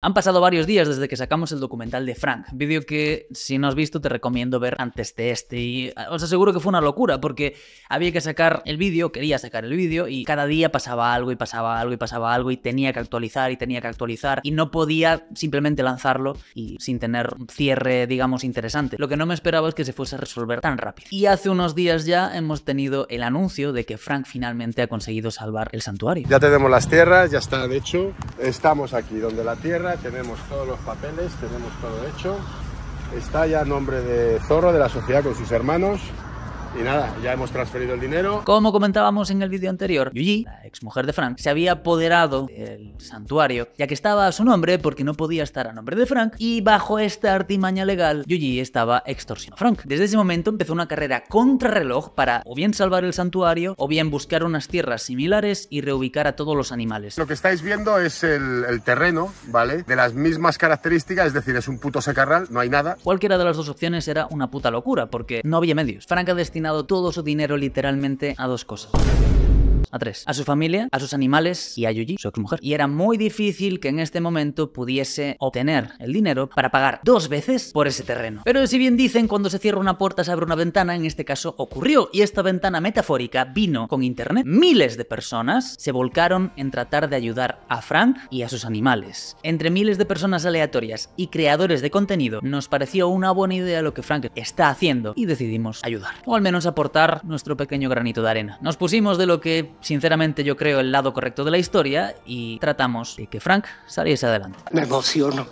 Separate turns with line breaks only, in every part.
Han pasado varios días desde que sacamos el documental de Frank, vídeo que si no has visto te recomiendo ver antes de este y eh, os aseguro que fue una locura porque había que sacar el vídeo, quería sacar el vídeo y cada día pasaba algo y pasaba algo y pasaba algo y tenía que actualizar y tenía que actualizar y no podía simplemente lanzarlo y sin tener cierre digamos interesante. Lo que no me esperaba es que se fuese a resolver tan rápido. Y hace unos días ya hemos tenido el anuncio de que Frank finalmente ha conseguido salvar el santuario. Ya tenemos las tierras,
ya está de hecho, estamos aquí donde la tierra tenemos todos los papeles, tenemos todo hecho. Está ya a nombre de Zorro, de la sociedad con sus hermanos.
Y nada, ya hemos transferido el dinero. Como comentábamos en el vídeo anterior, Yuji, la exmujer de Frank, se había apoderado del santuario, ya que estaba a su nombre porque no podía estar a nombre de Frank, y bajo esta artimaña legal, Yuji estaba extorsionando a Frank. Desde ese momento empezó una carrera contrarreloj para o bien salvar el santuario, o bien buscar unas tierras similares y reubicar a todos los animales. Lo que estáis viendo es el, terreno, ¿vale? De las mismas características, es decir, es un puto secarral, no hay nada. Cualquiera de las dos opciones era una puta locura, porque no había medios. Frank ha destinado todo su dinero literalmente a dos cosas a tres, a su familia, a sus animales y a Yuji, su exmujer. Y era muy difícil que en este momento pudiese obtener el dinero para pagar dos veces por ese terreno. Pero si bien dicen cuando se cierra una puerta se abre una ventana, en este caso ocurrió y esta ventana metafórica vino con internet. Miles de personas se volcaron en tratar de ayudar a Frank y a sus animales. Entre miles de personas aleatorias y creadores de contenido, nos pareció una buena idea lo que Frank está haciendo y decidimos ayudar, o al menos aportar nuestro pequeño granito de arena. Nos pusimos de lo que sinceramente yo creo, el lado correcto de la historia y tratamos de que Frank saliese adelante. Me emociono.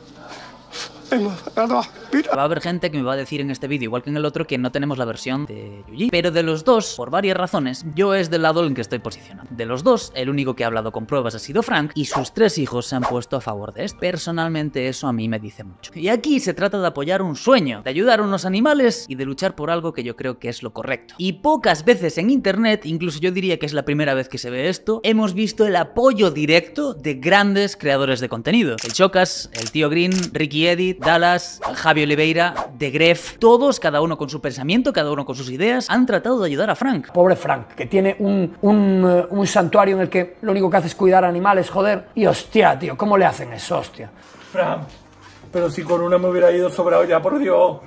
Va a haber gente que me va a decir en este vídeo, igual que en el otro, que no tenemos la versión de Yuji. Pero de los dos, por varias razones, yo es del lado en que estoy posicionado. De los dos, el único que ha hablado con pruebas ha sido Frank y sus tres hijos se han puesto a favor de esto. Personalmente eso a mí me dice mucho. Y aquí se trata de apoyar un sueño, de ayudar a unos animales y de luchar por algo que yo creo que es lo correcto. Y pocas veces en internet, incluso yo diría que es la primera vez que se ve esto, hemos visto el apoyo directo de grandes creadores de contenido. El Chocas, el Tío Green, Ricky Edit, Dallas, Javi Oliveira, De Gref, todos, cada uno con su pensamiento, cada uno con sus ideas, han tratado de ayudar a Frank. Pobre Frank, que tiene un, eh, un santuario en el que lo único que hace es cuidar animales, joder. Y hostia, tío, ¿cómo le hacen eso, hostia? Frank, pero si con una me hubiera ido sobrado ya, por Dios.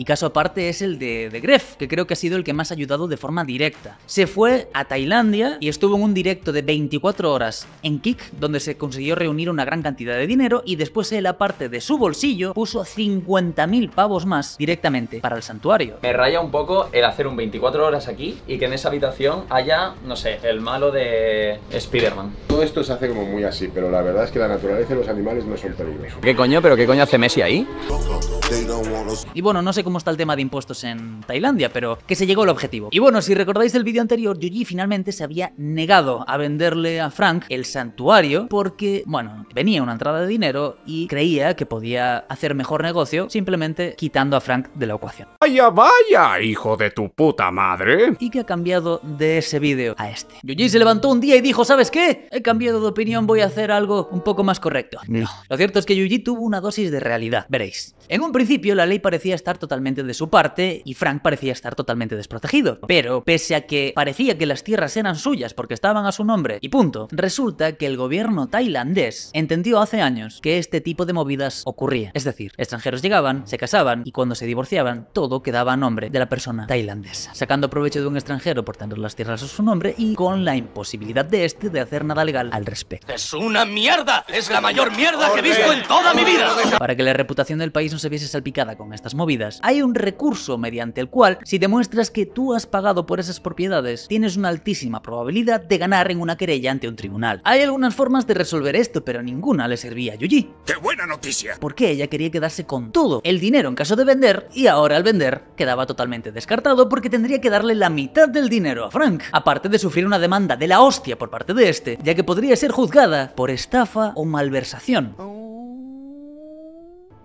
Y caso aparte es el de, de que creo que ha sido el que más ha ayudado de forma directa. Se fue a Tailandia y estuvo en un directo de 24 horas en Kik, donde se consiguió reunir una gran cantidad de dinero y después él, aparte de su bolsillo, puso 50.000 pavos más directamente para el santuario. Me raya un poco el hacer un 24 horas aquí y que en esa habitación haya, no sé, el malo de Spider-Man. Todo esto se hace como muy
así, pero la verdad es que la naturaleza y los animales no son peligrosos.
¿Qué coño? ¿Pero qué coño hace Messi ahí? Y bueno, no sé cómo cómo está el tema de impuestos en Tailandia, pero que se llegó al objetivo. Y bueno, si recordáis el vídeo anterior, Yuji finalmente se había negado a venderle a Frank el santuario porque, bueno, venía una entrada de dinero y creía que podía hacer mejor negocio simplemente quitando a Frank de la ecuación. ¡Vaya, vaya, hijo de tu puta madre! Y que ha cambiado de ese vídeo a este. Yuji se levantó un día y dijo, ¿sabes qué? He cambiado de opinión, voy a hacer algo un poco más correcto. No. Lo cierto es que Yuji tuvo una dosis de realidad, veréis. En un principio la ley parecía estar totalmente totalmente de su parte y Frank parecía estar totalmente desprotegido. Pero pese a que parecía que las tierras eran suyas porque estaban a su nombre y punto, resulta que el gobierno tailandés entendió hace años que este tipo de movidas ocurría. Es decir, extranjeros llegaban, se casaban y cuando se divorciaban todo quedaba a nombre de la persona tailandesa, sacando provecho de un extranjero por tener las tierras a su nombre y con la imposibilidad de este de hacer nada legal al respecto. ¡Es una mierda! ¡Es la mayor mierda que he visto en toda mi vida! Para que la reputación del país no se viese salpicada con estas movidas, hay un recurso mediante el cual, si demuestras que tú has pagado por esas propiedades, tienes una altísima probabilidad de ganar en una querella ante un tribunal. Hay algunas formas de resolver esto, pero ninguna le servía a Yuji. ¡Qué buena noticia! Porque ella quería quedarse con todo, el dinero en caso de vender, y ahora al vender quedaba totalmente descartado porque tendría que darle la mitad del dinero a Frank, aparte de sufrir una demanda de la hostia por parte de este, ya que podría ser juzgada por estafa o malversación. Oh,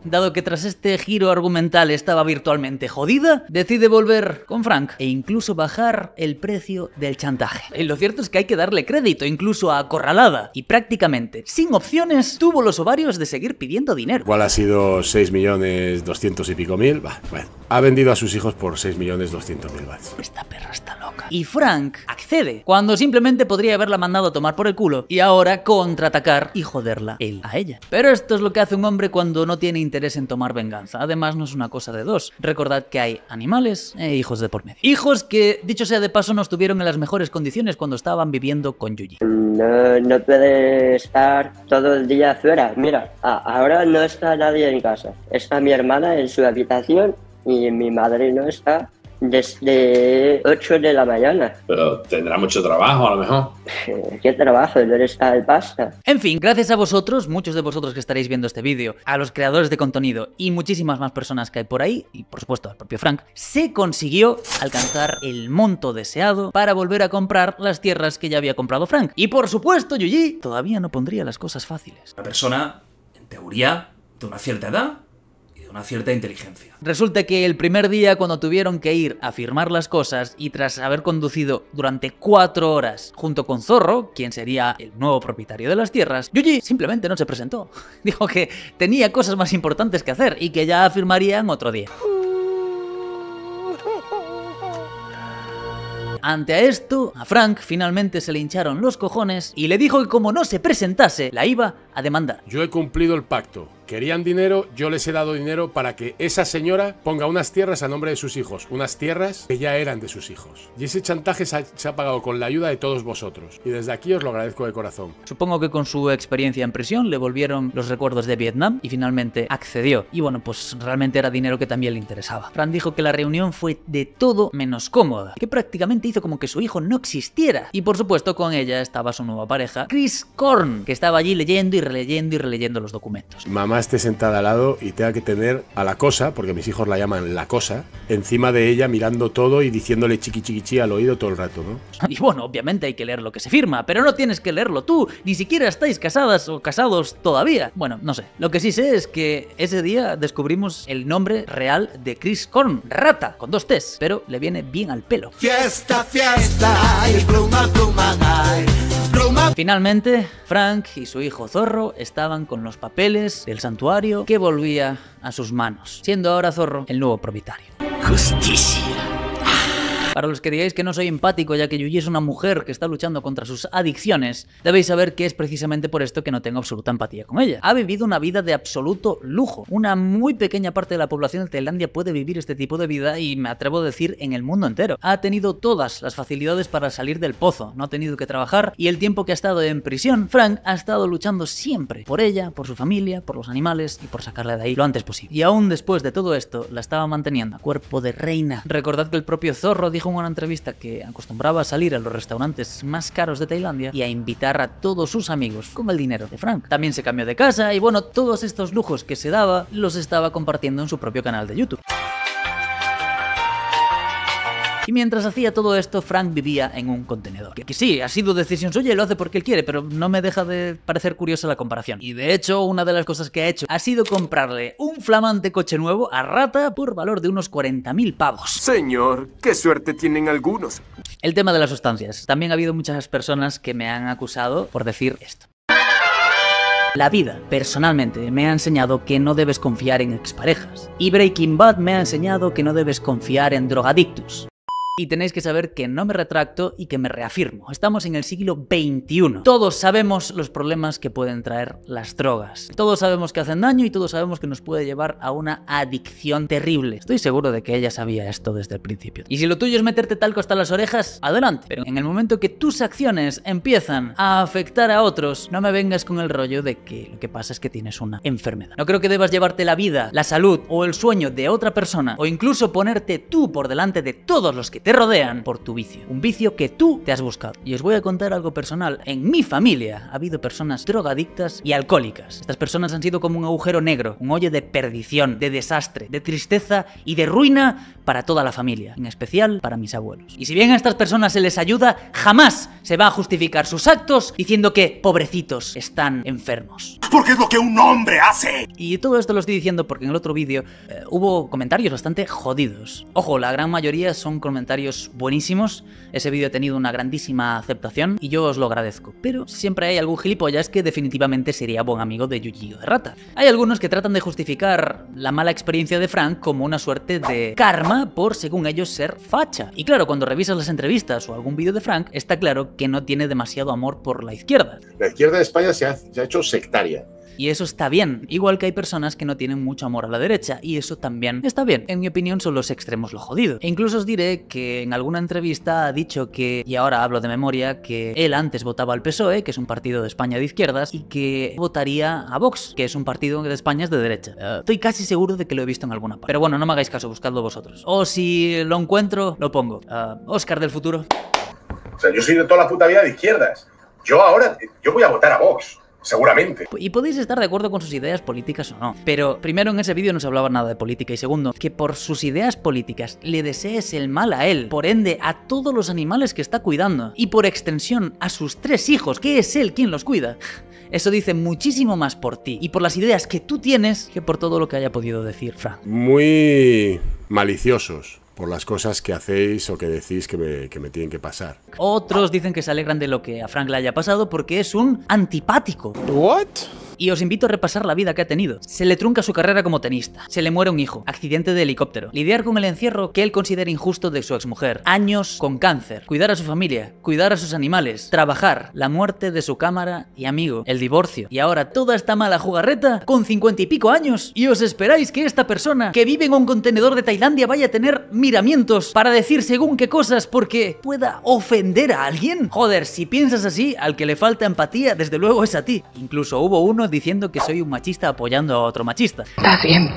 dado que tras este giro argumental estaba virtualmente jodida, decide volver con Frank e incluso bajar el precio del chantaje. Y lo cierto es que hay que darle crédito, incluso a Acorralada, y prácticamente sin opciones tuvo los ovarios de seguir pidiendo dinero.
¿Cuál ha sido 6 millones 200 y pico mil? bueno ha vendido a sus hijos por 6.200.000 Bahts. Esta perra
está loca. Y Frank accede, cuando simplemente podría haberla mandado a tomar por el culo y ahora contraatacar y joderla él a ella. Pero esto es lo que hace un hombre cuando no tiene interés en tomar venganza. Además, no es una cosa de dos. Recordad que hay animales e hijos de por medio. Hijos que, dicho sea de paso, no estuvieron en las mejores condiciones cuando estaban viviendo con Yuji. No, no puede estar todo el día afuera. Mira, ahora no está nadie en casa. Está mi hermana en su habitación y mi madre no está desde 8 de la mañana. Pero tendrá mucho trabajo a lo mejor. ¿Qué trabajo? ¿Dónde está el pasta? En fin, gracias a vosotros, muchos de vosotros que estaréis viendo este vídeo, a los creadores de contenido y muchísimas más personas que hay por ahí, y por supuesto al propio Frank, se consiguió alcanzar el monto deseado para volver a comprar las tierras que ya había comprado Frank. Y por supuesto, Yuji todavía no pondría las cosas fáciles. La persona, en teoría, de una cierta edad, una cierta inteligencia. Resulta que el primer día cuando tuvieron que ir a firmar las cosas y tras haber conducido durante cuatro horas junto con Zorro, quien sería el nuevo propietario de las tierras, Yuji simplemente no se presentó. Dijo que tenía cosas más importantes que hacer y que ya firmarían otro día. Ante esto, a Frank finalmente se le hincharon los cojones y le dijo que como no se presentase, la iba a demandar. Yo he cumplido el pacto.
Querían dinero, yo les he dado dinero para que esa señora ponga unas tierras a nombre de sus hijos, unas tierras que ya eran de sus hijos. Y ese chantaje se ha, se ha, pagado con la ayuda de todos vosotros. Y desde aquí os lo agradezco de corazón.
Supongo que con su experiencia en prisión le volvieron los recuerdos de Vietnam y finalmente accedió. Y bueno, pues realmente era dinero que también le interesaba. Fran dijo que la reunión fue de todo menos cómoda, que prácticamente hizo como que su hijo no existiera. Y por supuesto con ella estaba su nueva pareja, Chris Korn, que estaba allí leyendo y releyendo y releyendo los documentos.
Mamá esté sentada al lado y tenga que tener a la cosa, porque mis hijos la llaman la cosa, encima de ella mirando todo y diciéndole chiqui chiqui al oído todo el rato, ¿no?
Y bueno, obviamente hay que leer lo que se firma, pero no tienes que leerlo tú, ni siquiera estáis casadas o casados todavía. Bueno, no sé. Lo que sí sé es que ese día descubrimos el nombre real de Chris Korn, rata, con dos T's, pero le viene bien al pelo. Fiesta, fiesta, pluma, Finalmente, Frank y su hijo Zorro estaban con los papeles del santuario que volvía a sus manos, siendo ahora Zorro el nuevo propietario. Justicia. Para los que digáis que no soy empático ya que Yuji es una mujer que está luchando contra sus adicciones, debéis saber que es precisamente por esto que no tengo absoluta empatía con ella. Ha vivido una vida de absoluto lujo. Una muy pequeña parte de la población de Tailandia puede vivir este tipo de vida y me atrevo a decir en el mundo entero. Ha tenido todas las facilidades para salir del pozo, no ha tenido que trabajar y el tiempo que ha estado en prisión, Frank ha estado luchando siempre por ella, por su familia, por los animales y por sacarla de ahí lo antes posible. Y aún después de todo esto, la estaba manteniendo a cuerpo de reina. Recordad que el propio Zorro dijo con una entrevista que acostumbraba a salir a los restaurantes más caros de Tailandia y a invitar a todos sus amigos con el dinero de Frank. También se cambió de casa y bueno, todos estos lujos que se daba los estaba compartiendo en su propio canal de YouTube. Y mientras hacía todo esto, Frank vivía en un contenedor. Que, sí, ha sido decisión suya y lo hace porque él quiere, pero no me deja de parecer curiosa la comparación. Y de hecho, una de las cosas que ha hecho ha sido comprarle un flamante coche nuevo a Rata por valor de unos 40.000 pavos. Señor, qué suerte tienen algunos. El tema de las sustancias. También ha habido muchas personas que me han acusado por decir esto. La vida, personalmente, me ha enseñado que no debes confiar en exparejas. Y Breaking Bad me ha enseñado que no debes confiar en drogadictos. Y tenéis que saber que no me retracto y que me reafirmo. Estamos en el siglo XXI. Todos sabemos los problemas que pueden traer las drogas. Todos sabemos que hacen daño y todos sabemos que nos puede llevar a una adicción terrible. Estoy seguro de que ella sabía esto desde el principio. Y si lo tuyo es meterte talco hasta las orejas, adelante. Pero en el momento que tus acciones empiezan a afectar a otros, no me vengas con el rollo de que lo que pasa es que tienes una enfermedad. No creo que debas llevarte la vida, la salud o el sueño de otra persona o incluso ponerte tú por delante de todos los que te rodean por tu vicio. Un vicio que tú te has buscado. Y os voy a contar algo personal. En mi familia ha habido personas drogadictas y alcohólicas. Estas personas han sido como un agujero negro, un hoyo de perdición, de desastre, de tristeza y de ruina para toda la familia, en especial para mis abuelos. Y si bien a estas personas se les ayuda, jamás se va a justificar sus actos diciendo que pobrecitos están enfermos. Porque es lo que un hombre hace. Y todo esto lo estoy diciendo porque en el otro vídeo eh, hubo comentarios bastante jodidos. Ojo, la gran mayoría son comentarios buenísimos, ese vídeo ha tenido una grandísima aceptación y yo os lo agradezco. Pero siempre hay algún gilipollas que definitivamente sería buen amigo de de Rata. Hay algunos que tratan de justificar la mala experiencia de Frank como una suerte de karma por, según ellos, ser facha. Y claro, cuando revisas las entrevistas o algún vídeo de Frank, está claro que no tiene demasiado amor por la izquierda.
La izquierda de España se ha hecho sectaria.
Y eso está bien, igual que hay personas que no tienen mucho amor a la derecha, y eso también está bien. En mi opinión son los extremos lo jodido. E incluso os diré que en alguna entrevista ha dicho que, y ahora hablo de memoria, que él antes votaba al PSOE, que es un partido de España de izquierdas, y que votaría a Vox, que es un partido de España de derecha. Eh, estoy casi seguro de que lo he visto en alguna parte. Pero bueno, no me hagáis caso, buscadlo vosotros. O si lo encuentro, lo pongo. Oscar eh, del futuro.
O sea, yo soy de toda la puta vida de izquierdas. Yo ahora, yo voy a votar a Vox seguramente. Y
podéis estar de acuerdo con sus ideas políticas o no, pero primero en ese vídeo no se hablaba nada de política y segundo, que por sus ideas políticas le desees el mal a él, por ende a todos los animales que está cuidando y por extensión a sus tres hijos, que es él quien los cuida. Eso dice muchísimo más por ti y por las ideas que tú tienes que por todo lo que haya podido decir Frank.
Muy maliciosos por las cosas que hacéis o que decís que me, tienen que pasar.
Otros dicen que se alegran de lo que a Frank le haya pasado porque es un antipático. ¿What? Y os invito a repasar la vida que ha tenido. Se le trunca su carrera como tenista, se le muere un hijo, accidente de helicóptero, lidiar con el encierro que él considera injusto de su exmujer, años con cáncer, cuidar a su familia, cuidar a sus animales, trabajar, la muerte de su cámara y amigo, el divorcio. Y ahora toda esta mala jugarreta con cincuenta y pico años y os esperáis que esta persona que vive en un contenedor de Tailandia vaya a tener miramientos para decir según qué cosas porque pueda ofender a alguien. Joder, si piensas así, al que le falta empatía, desde luego es a ti. Incluso hubo uno diciendo que soy un machista apoyando a otro machista. Está bien,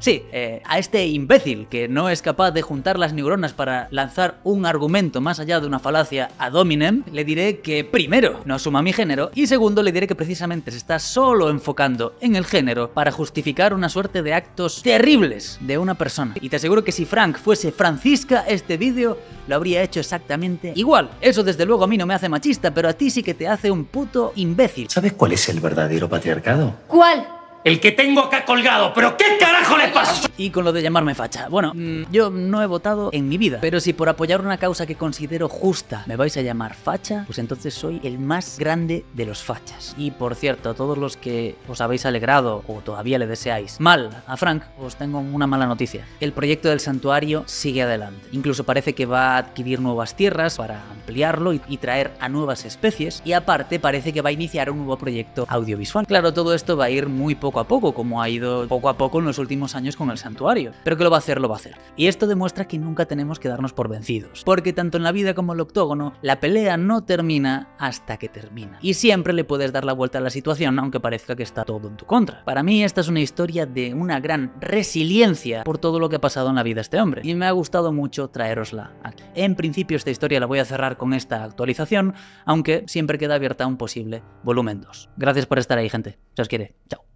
Sí, eh, a este imbécil que no es capaz de juntar las neuronas para lanzar un argumento más allá de una falacia a Dominem, le diré que primero no suma mi género y segundo le diré que precisamente se está solo enfocando en el género para justificar una suerte de actos terribles de una persona. Y te aseguro que si Frank Frank fuese Francisca, este vídeo lo habría hecho exactamente igual. Eso desde luego a mí no me hace machista, pero a ti sí que te hace un puto imbécil. ¿Sabes cuál es el verdadero patriarcado? ¿Cuál? El que tengo acá colgado, pero ¿qué carajo le pasó? Y con lo de llamarme facha. Bueno, mm. yo no he votado en mi vida, pero si por apoyar una causa que considero justa me vais a llamar facha, pues entonces soy el más grande de los fachas. Y por cierto, a todos los que os habéis alegrado o todavía le deseáis mal a Frank, os tengo una mala noticia. El proyecto del santuario sigue adelante. Incluso parece que va a adquirir nuevas tierras para ampliarlo y, y traer a nuevas especies. Y aparte parece que va a iniciar un nuevo proyecto audiovisual. Claro, todo esto va a ir muy poco poco a poco, como ha ido poco a poco en los últimos años con el santuario. Pero que lo va a hacer, lo va a hacer. Y esto demuestra que nunca tenemos que darnos por vencidos, porque tanto en la vida como en el octógono, la pelea no termina hasta que termina. Y siempre le puedes dar la vuelta a la situación, aunque parezca que está todo en tu contra. Para mí esta es una historia de una gran resiliencia por todo lo que ha pasado en la vida de este hombre, y me ha gustado mucho traerosla aquí. En principio esta historia la voy a cerrar con esta actualización, aunque siempre queda abierta un posible volumen 2. Gracias por estar ahí, gente. Se os quiere. Chao.